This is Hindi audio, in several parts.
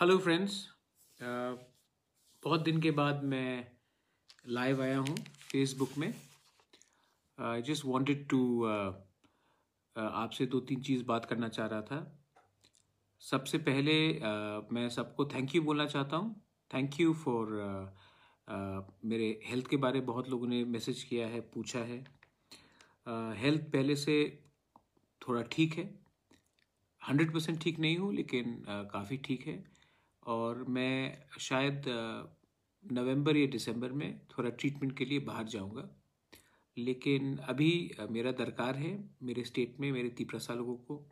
हेलो फ्रेंड्स uh, बहुत दिन के बाद मैं लाइव आया हूँ फेसबुक में आई जस्ट वांटेड टू आपसे दो तीन चीज़ बात करना चाह रहा था सबसे पहले uh, मैं सबको थैंक यू बोलना चाहता हूँ थैंक यू फॉर मेरे हेल्थ के बारे बहुत लोगों ने मैसेज किया है पूछा है हेल्थ uh, पहले से थोड़ा ठीक है हंड्रेड परसेंट ठीक नहीं हूँ लेकिन uh, काफ़ी ठीक है और मैं शायद नवंबर या दिसंबर में थोड़ा ट्रीटमेंट के लिए बाहर जाऊंगा लेकिन अभी मेरा दरकार है मेरे स्टेट में मेरे तीपरसा लोगों को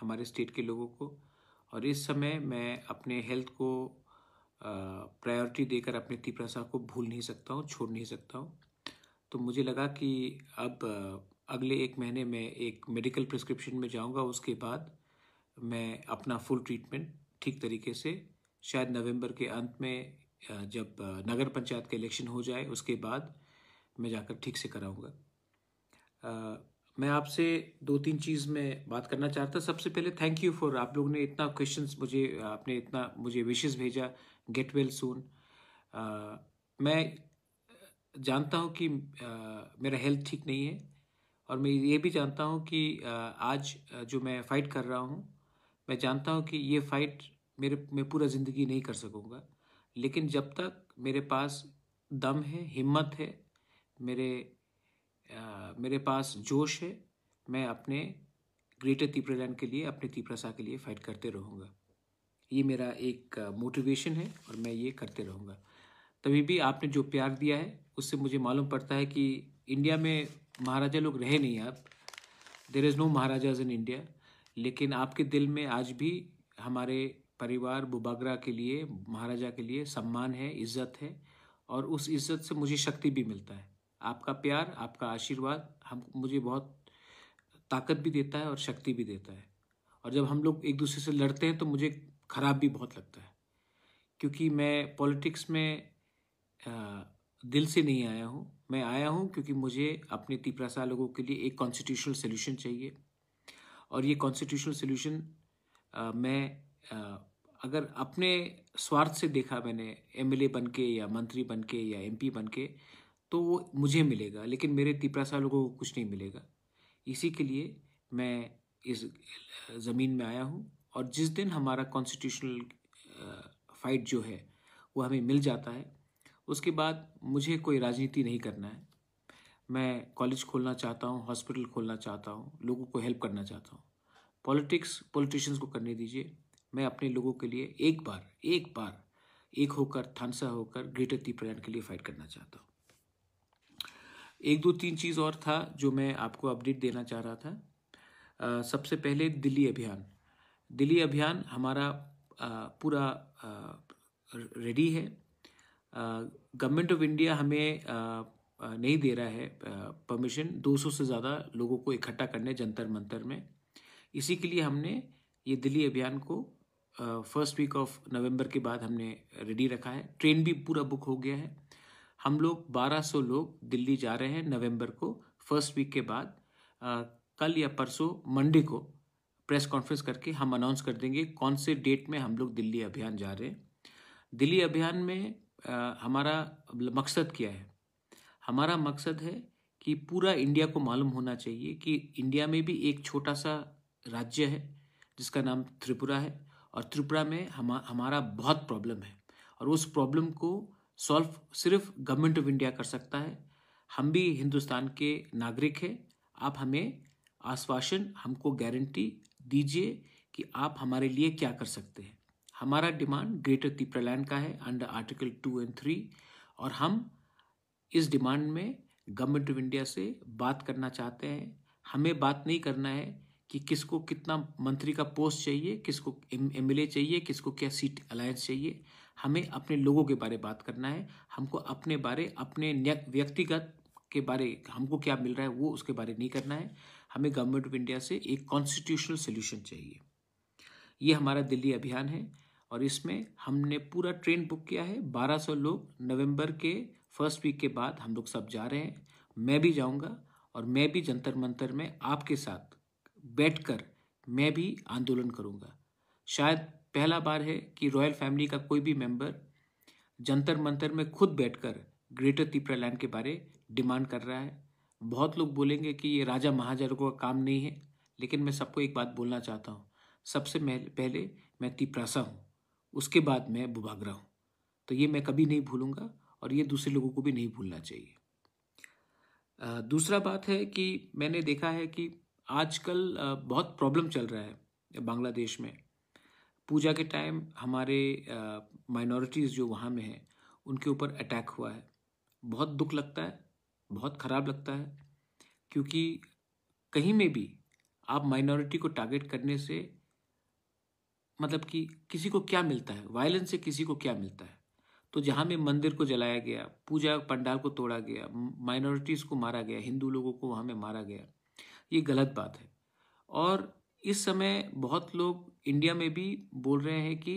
हमारे स्टेट के लोगों को और इस समय मैं अपने हेल्थ को प्रायोरिटी देकर अपने तीपरसा को भूल नहीं सकता हूँ छोड़ नहीं सकता हूँ तो मुझे लगा कि अब अगले एक महीने में एक मेडिकल प्रिस्क्रिप्शन में जाऊँगा उसके बाद मैं अपना फुल ट्रीटमेंट ठीक तरीके से शायद नवंबर के अंत में जब नगर पंचायत का इलेक्शन हो जाए उसके बाद मैं जाकर ठीक से कराऊंगा मैं आपसे दो तीन चीज़ में बात करना चाहता सबसे पहले थैंक यू फॉर आप लोग ने इतना क्वेश्चंस मुझे आपने इतना मुझे विशेष भेजा गेट वेल सून मैं जानता हूँ कि आ, मेरा हेल्थ ठीक नहीं है और मैं ये भी जानता हूँ कि आ, आज जो मैं फ़ाइट कर रहा हूँ मैं जानता हूँ कि ये फ़ाइट मेरे मैं पूरा ज़िंदगी नहीं कर सकूँगा लेकिन जब तक मेरे पास दम है हिम्मत है मेरे आ, मेरे पास जोश है मैं अपने ग्रेटर तीप्रालैंड के लिए अपने तीप्रासा के लिए फाइट करते रहूँगा ये मेरा एक मोटिवेशन है और मैं ये करते रहूँगा तभी भी आपने जो प्यार दिया है उससे मुझे मालूम पड़ता है कि इंडिया में महाराजा लोग रहे नहीं आप there is no maharajas in India लेकिन आपके दिल में आज भी हमारे परिवार बुबागरा के लिए महाराजा के लिए सम्मान है इज्जत है और उस इज्जत से मुझे शक्ति भी मिलता है आपका प्यार आपका आशीर्वाद हम मुझे बहुत ताकत भी देता है और शक्ति भी देता है और जब हम लोग एक दूसरे से लड़ते हैं तो मुझे ख़राब भी बहुत लगता है क्योंकि मैं पॉलिटिक्स में दिल से नहीं आया हूँ मैं आया हूँ क्योंकि मुझे अपने तिपरासा लोगों के लिए एक कॉन्स्टिट्यूशनल सोल्यूशन चाहिए और ये कॉन्स्टिट्यूशनल सोल्यूशन मैं आ, अगर अपने स्वार्थ से देखा मैंने एमएलए बन के या मंत्री बन के या एमपी बन के तो वो मुझे मिलेगा लेकिन मेरे तिपरासा लोगों को कुछ नहीं मिलेगा इसी के लिए मैं इस ज़मीन में आया हूँ और जिस दिन हमारा कॉन्स्टिट्यूशनल फाइट जो है वो हमें मिल जाता है उसके बाद मुझे कोई राजनीति नहीं करना है मैं कॉलेज खोलना चाहता हूँ हॉस्पिटल खोलना चाहता हूँ लोगों को हेल्प करना चाहता हूँ पॉलिटिक्स पॉलिटिशियंस को करने दीजिए मैं अपने लोगों के लिए एक बार एक बार एक होकर थानसा होकर ग्रेटर तीप्रयाण के लिए फाइट करना चाहता हूँ एक दो तीन चीज़ और था जो मैं आपको अपडेट देना चाह रहा था आ, सबसे पहले दिल्ली अभियान दिल्ली अभियान हमारा आ, पूरा रेडी है गवर्नमेंट ऑफ इंडिया हमें आ, नहीं दे रहा है परमिशन 200 से ज़्यादा लोगों को इकट्ठा करने जंतर मंतर में इसी के लिए हमने ये दिल्ली अभियान को फर्स्ट वीक ऑफ नवंबर के बाद हमने रेडी रखा है ट्रेन भी पूरा बुक हो गया है हम लोग 1200 लोग दिल्ली जा रहे हैं नवंबर को फर्स्ट वीक के बाद आ, कल या परसों मंडे को प्रेस कॉन्फ्रेंस करके हम अनाउंस कर देंगे कौन से डेट में हम लोग दिल्ली अभियान जा रहे हैं दिल्ली अभियान में आ, हमारा मकसद क्या है हमारा मकसद है कि पूरा इंडिया को मालूम होना चाहिए कि इंडिया में भी एक छोटा सा राज्य है जिसका नाम त्रिपुरा है और त्रिपुरा में हम हमारा बहुत प्रॉब्लम है और उस प्रॉब्लम को सॉल्व सिर्फ गवर्नमेंट ऑफ इंडिया कर सकता है हम भी हिंदुस्तान के नागरिक हैं आप हमें आश्वासन हमको गारंटी दीजिए कि आप हमारे लिए क्या कर सकते हैं हमारा डिमांड ग्रेटर त्रिपुरा लैंड का है under article two and three और हम इस डिमांड में गवर्नमेंट ऑफ इंडिया से बात करना चाहते हैं हमें बात नहीं करना है कि किसको कितना मंत्री का पोस्ट चाहिए किसको एम चाहिए किसको क्या सीट अलायंस चाहिए हमें अपने लोगों के बारे बात करना है हमको अपने बारे अपने व्यक्तिगत के बारे हमको क्या मिल रहा है वो उसके बारे नहीं करना है हमें गवर्नमेंट ऑफ इंडिया से एक कॉन्स्टिट्यूशनल सोल्यूशन चाहिए ये हमारा दिल्ली अभियान है और इसमें हमने पूरा ट्रेन बुक किया है 1200 लोग नवंबर के फर्स्ट वीक के बाद हम लोग सब जा रहे हैं मैं भी जाऊंगा और मैं भी जंतर मंतर में आपके साथ बैठकर मैं भी आंदोलन करूंगा शायद पहला बार है कि रॉयल फैमिली का कोई भी मेंबर जंतर मंतर में खुद बैठकर ग्रेटर तिपरा लैंड के बारे डिमांड कर रहा है बहुत लोग बोलेंगे कि ये राजा महाजर्गों का काम नहीं है लेकिन मैं सबको एक बात बोलना चाहता हूँ सबसे पहले मैं तिपरासा हूँ उसके बाद मैं बुभागरा हूँ तो ये मैं कभी नहीं भूलूंगा और ये दूसरे लोगों को भी नहीं भूलना चाहिए दूसरा बात है कि मैंने देखा है कि आजकल बहुत प्रॉब्लम चल रहा है बांग्लादेश में पूजा के टाइम हमारे माइनॉरिटीज़ जो वहाँ में हैं उनके ऊपर अटैक हुआ है बहुत दुख लगता है बहुत ख़राब लगता है क्योंकि कहीं में भी आप माइनॉरिटी को टारगेट करने से मतलब कि किसी को क्या मिलता है वायलेंस से किसी को क्या मिलता है तो जहाँ में मंदिर को जलाया गया पूजा पंडाल को तोड़ा गया माइनॉरिटीज़ को मारा गया हिंदू लोगों को वहाँ में मारा गया ये गलत बात है और इस समय बहुत लोग इंडिया में भी बोल रहे हैं कि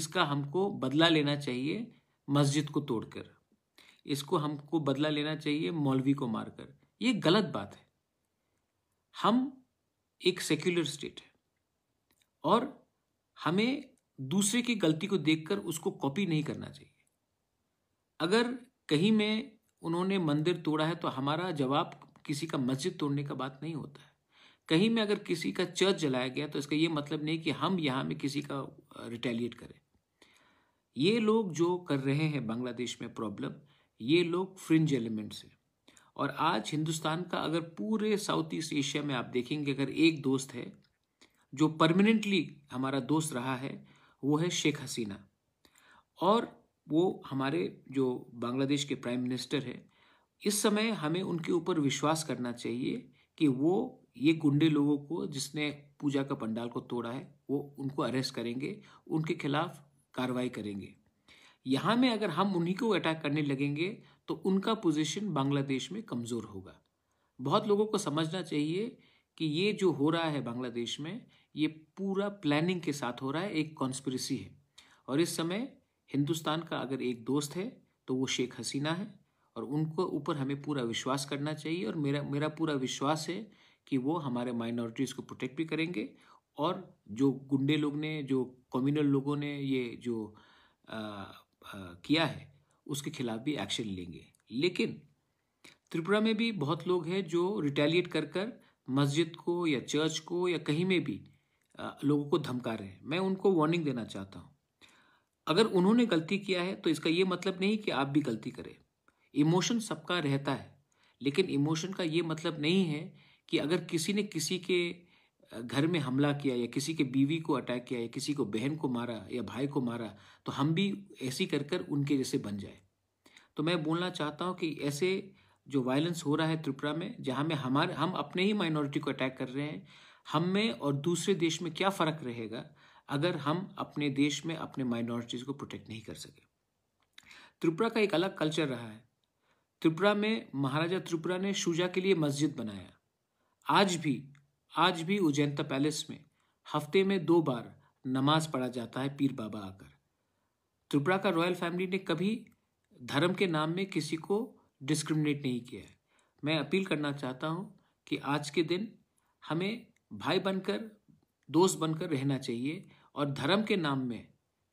इसका हमको बदला लेना चाहिए मस्जिद को तोड़कर इसको हमको बदला लेना चाहिए मौलवी को मारकर ये गलत बात है हम एक सेक्युलर स्टेट है और हमें दूसरे की गलती को देखकर उसको कॉपी नहीं करना चाहिए अगर कहीं में उन्होंने मंदिर तोड़ा है तो हमारा जवाब किसी का मस्जिद तोड़ने का बात नहीं होता है कहीं में अगर किसी का चर्च जलाया गया तो इसका ये मतलब नहीं कि हम यहाँ में किसी का रिटेलिएट करें ये लोग जो कर रहे हैं बांग्लादेश में प्रॉब्लम ये लोग फ्रिंज एलिमेंट से और आज हिंदुस्तान का अगर पूरे साउथ ईस्ट एशिया में आप देखेंगे अगर एक दोस्त है जो परमानेंटली हमारा दोस्त रहा है वो है शेख हसीना और वो हमारे जो बांग्लादेश के प्राइम मिनिस्टर है इस समय हमें उनके ऊपर विश्वास करना चाहिए कि वो ये गुंडे लोगों को जिसने पूजा का पंडाल को तोड़ा है वो उनको अरेस्ट करेंगे उनके खिलाफ कार्रवाई करेंगे यहाँ में अगर हम उन्हीं को अटैक करने लगेंगे तो उनका पोजीशन बांग्लादेश में कमज़ोर होगा बहुत लोगों को समझना चाहिए कि ये जो हो रहा है बांग्लादेश में ये पूरा प्लानिंग के साथ हो रहा है एक कॉन्स्परेसी है और इस समय हिंदुस्तान का अगर एक दोस्त है तो वो शेख हसीना है और उनको ऊपर हमें पूरा विश्वास करना चाहिए और मेरा मेरा पूरा विश्वास है कि वो हमारे माइनॉरिटीज़ को प्रोटेक्ट भी करेंगे और जो गुंडे लोग ने जो कम्युनल लोगों ने ये जो आ, आ, किया है उसके खिलाफ भी एक्शन लेंगे लेकिन त्रिपुरा में भी बहुत लोग हैं जो रिटेलिएट कर कर मस्जिद को या चर्च को या कहीं में भी आ, लोगों को धमका रहे हैं मैं उनको वार्निंग देना चाहता हूँ अगर उन्होंने गलती किया है तो इसका ये मतलब नहीं कि आप भी गलती करें इमोशन सबका रहता है लेकिन इमोशन का ये मतलब नहीं है कि अगर किसी ने किसी के घर में हमला किया या किसी के बीवी को अटैक किया या किसी को बहन को मारा या भाई को मारा तो हम भी ऐसी कर कर उनके जैसे बन जाए तो मैं बोलना चाहता हूँ कि ऐसे जो वायलेंस हो रहा है त्रिपुरा में जहाँ में हमारे हम अपने ही माइनॉरिटी को अटैक कर रहे हैं हम में और दूसरे देश में क्या फ़र्क रहेगा अगर हम अपने देश में अपने माइनॉरिटीज़ को प्रोटेक्ट नहीं कर सके त्रिपुरा का एक अलग कल्चर रहा है त्रिपुरा में महाराजा त्रिपुरा ने शुजा के लिए मस्जिद बनाया आज भी आज भी उजैनता पैलेस में हफ्ते में दो बार नमाज पढ़ा जाता है पीर बाबा आकर त्रिपुरा का रॉयल फैमिली ने कभी धर्म के नाम में किसी को डिस्क्रिमिनेट नहीं किया है मैं अपील करना चाहता हूँ कि आज के दिन हमें भाई बनकर दोस्त बनकर रहना चाहिए और धर्म के नाम में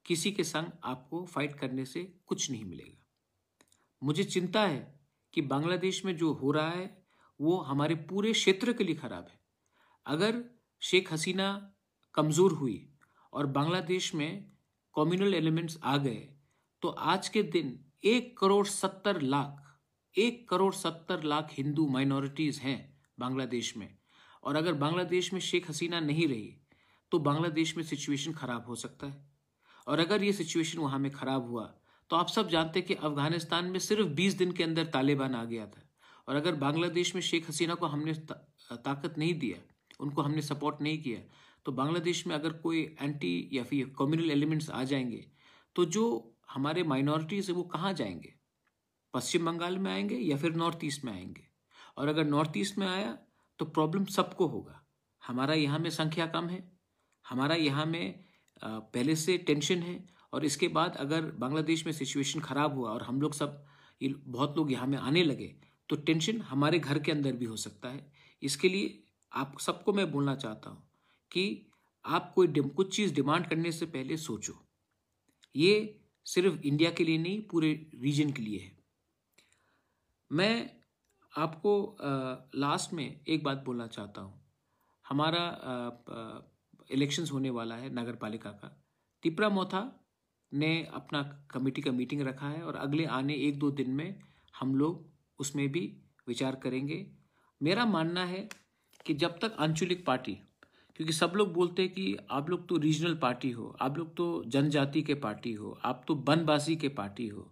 किसी के संग आपको फाइट करने से कुछ नहीं मिलेगा मुझे चिंता है कि बांग्लादेश में जो हो रहा है वो हमारे पूरे क्षेत्र के लिए खराब है अगर शेख हसीना कमज़ोर हुई और बांग्लादेश में कम्युनल एलिमेंट्स आ गए तो आज के दिन एक करोड़ सत्तर लाख एक करोड़ सत्तर लाख हिंदू माइनॉरिटीज़ हैं बांग्लादेश में और अगर बांग्लादेश में शेख हसीना नहीं रही तो बांग्लादेश में सिचुएशन ख़राब हो सकता है और अगर ये सिचुएशन वहाँ में ख़राब हुआ तो आप सब जानते कि अफगानिस्तान में सिर्फ बीस दिन के अंदर तालिबान आ गया था और अगर बांग्लादेश में शेख हसीना को हमने ता, ताकत नहीं दिया उनको हमने सपोर्ट नहीं किया तो बांग्लादेश में अगर कोई एंटी या फिर कम्युनल एलिमेंट्स आ जाएंगे तो जो हमारे माइनॉरिटीज़ है वो कहाँ जाएंगे पश्चिम बंगाल में आएंगे या फिर नॉर्थ ईस्ट में आएंगे और अगर नॉर्थ ईस्ट में आया तो प्रॉब्लम सबको होगा हमारा यहाँ में संख्या कम है हमारा यहाँ में पहले से टेंशन है और इसके बाद अगर बांग्लादेश में सिचुएशन ख़राब हुआ और हम लोग सब बहुत लोग यहाँ में आने लगे तो टेंशन हमारे घर के अंदर भी हो सकता है इसके लिए आप सबको मैं बोलना चाहता हूँ कि आप कोई कुछ चीज़ डिमांड करने से पहले सोचो ये सिर्फ इंडिया के लिए नहीं पूरे रीजन के लिए है मैं आपको लास्ट में एक बात बोलना चाहता हूँ हमारा इलेक्शंस होने वाला है नगर पालिका का तिपरा मोथा ने अपना कमेटी का मीटिंग रखा है और अगले आने एक दो दिन में हम लोग उसमें भी विचार करेंगे मेरा मानना है कि जब तक आंचलिक पार्टी क्योंकि सब लोग बोलते हैं कि आप लोग तो रीजनल पार्टी हो आप लोग तो जनजाति के पार्टी हो आप तो बनबासी के पार्टी हो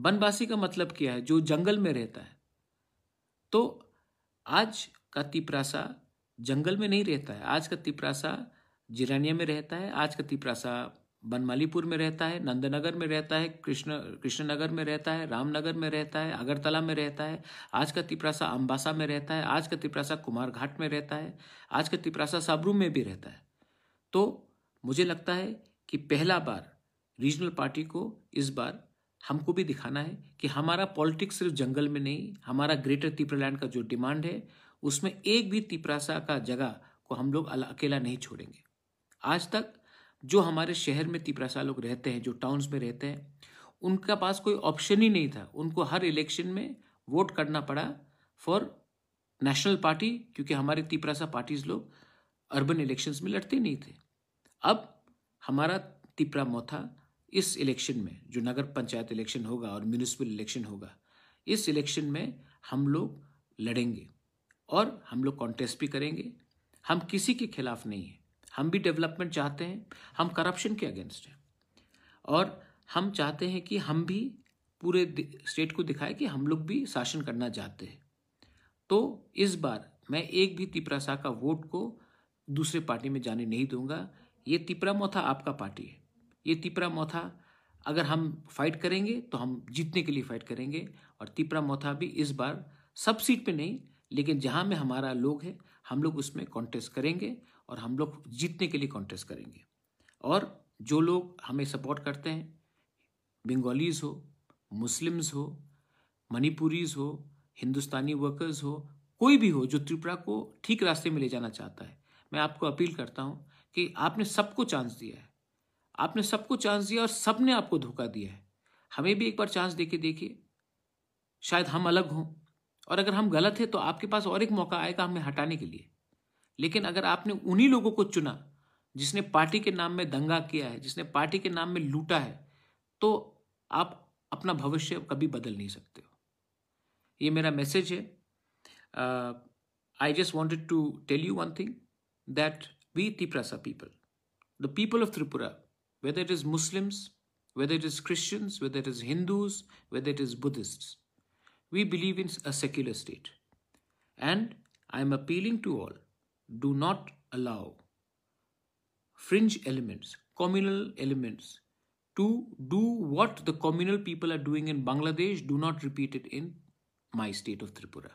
बनबासी का मतलब क्या है जो जंगल में रहता है तो आज का तिपरासा जंगल में नहीं रहता है आज का तिपरासा जिरानिया में रहता है आज का तिपरासा बनमालीपुर में रहता है नंदनगर में रहता है कृष्ण कृष्णनगर में रहता है रामनगर में रहता है अगरतला में रहता है आज का तिपरासा अम्बासा में रहता है आज का तिपरासा कुमार घाट में रहता है आज का तिपरासा साबरूम में भी रहता है तो मुझे लगता है कि पहला बार रीजनल पार्टी को इस बार हमको भी दिखाना है कि हमारा पॉलिटिक्स सिर्फ जंगल में नहीं हमारा ग्रेटर तिपरालैंड का जो डिमांड है उसमें एक भी तिपरासा का जगह को हम लोग अकेला नहीं छोड़ेंगे आज तक जो हमारे शहर में तिपरासा लोग रहते हैं जो टाउन्स में रहते हैं उनका पास कोई ऑप्शन ही नहीं था उनको हर इलेक्शन में वोट करना पड़ा फॉर नेशनल पार्टी क्योंकि हमारे तिपरासा पार्टीज लोग अर्बन इलेक्शंस में लड़ते नहीं थे अब हमारा तिपरा मोथा इस इलेक्शन में जो नगर पंचायत इलेक्शन होगा और म्यूनिसिपल इलेक्शन होगा इस इलेक्शन में हम लोग लड़ेंगे और हम लोग कॉन्टेस्ट भी करेंगे हम किसी के खिलाफ नहीं हैं हम भी डेवलपमेंट चाहते हैं हम करप्शन के अगेंस्ट हैं और हम चाहते हैं कि हम भी पूरे स्टेट को दिखाएं कि हम लोग भी शासन करना चाहते हैं तो इस बार मैं एक भी तिपरा शाह का वोट को दूसरे पार्टी में जाने नहीं दूंगा ये तिपरा मोथा आपका पार्टी है ये तिपरा मोथा अगर हम फाइट करेंगे तो हम जीतने के लिए फाइट करेंगे और तिपरा मोथा भी इस बार सब सीट पे नहीं लेकिन जहाँ में हमारा लोग है हम लोग उसमें कॉन्टेस्ट करेंगे और हम लोग जीतने के लिए कॉन्टेस्ट करेंगे और जो लोग हमें सपोर्ट करते हैं बंगालीज हो मुस्लिम्स हो मणिपुरीज हो हिंदुस्तानी वर्कर्स हो कोई भी हो जो त्रिपुरा को ठीक रास्ते में ले जाना चाहता है मैं आपको अपील करता हूँ कि आपने सबको चांस दिया है आपने सबको चांस दिया और सबने आपको धोखा दिया है हमें भी एक बार चांस दे के देखिए शायद हम अलग हों और अगर हम गलत हैं तो आपके पास और एक मौका आएगा हमें हटाने के लिए लेकिन अगर आपने उन्हीं लोगों को चुना जिसने पार्टी के नाम में दंगा किया है जिसने पार्टी के नाम में लूटा है तो आप अपना भविष्य कभी बदल नहीं सकते हो ये मेरा मैसेज है I just wanted to tell you one thing that we Tiprasa people the people of Tripura whether it is Muslims whether it is Christians whether it is Hindus whether it is Buddhist we believe in a secular state and I am appealing to all do not allow fringe elements, communal elements to do what the communal people are doing in Bangladesh, do not repeat it in my state of Tripura.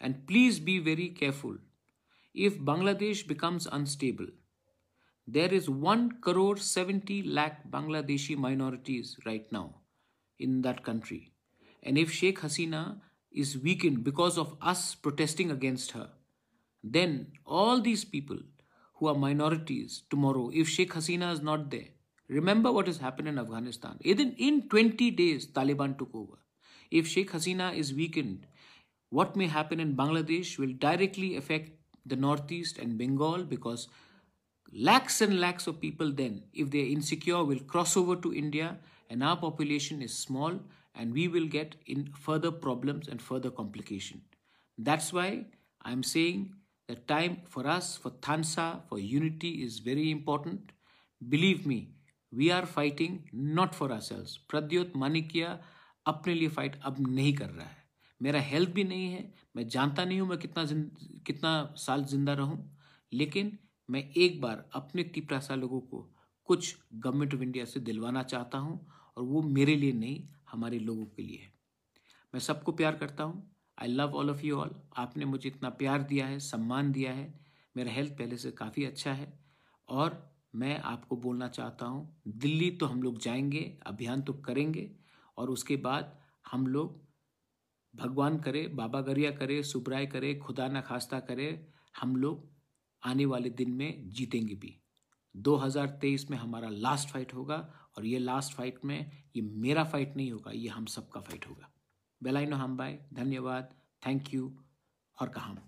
And please be very careful. If Bangladesh becomes unstable, there is 1 crore 70 lakh Bangladeshi minorities right now in that country. And if Sheikh Hasina is weakened because of us protesting against her, then all these people who are minorities tomorrow, if Sheikh Hasina is not there, remember what has happened in Afghanistan. Even in 20 days, Taliban took over. If Sheikh Hasina is weakened, what may happen in Bangladesh will directly affect the Northeast and Bengal because lakhs and lakhs of people then, if they are insecure, will cross over to India and our population is small and we will get in further problems and further complication. That's why I'm saying The time for us, for Thansa, for unity is very important. Believe me, we are fighting not for ourselves Pradyot Manikya अपने लिए फाइट अब नहीं कर रहा है मेरा हेल्थ भी नहीं है मैं जानता नहीं हूँ मैं कितना कितना साल जिंदा रहूँ लेकिन मैं एक बार अपने टिप्रासा लोगों को कुछ गवर्नमेंट ऑफ इंडिया से दिलवाना चाहता हूँ और वो मेरे लिए नहीं हमारे लोगों के लिए मैं सबको प्यार करता हूँ I love all of you all आपने मुझे इतना प्यार दिया है सम्मान दिया है मेरा हेल्थ पहले से काफ़ी अच्छा है और मैं आपको बोलना चाहता हूँ दिल्ली तो हम लोग जाएंगे अभियान तो करेंगे और उसके बाद हम लोग भगवान करे बाबा गरिया करे सुब्राय करे खुदा ना खास्ता करे हम लोग आने वाले दिन में जीतेंगे भी 2023 में हमारा लास्ट फाइट होगा और ये लास्ट फाइट में ये मेरा फाइट नहीं होगा ये हम सबका फाइट होगा बेलाइनो हम बाय धन्यवाद थैंक यू और कहाँ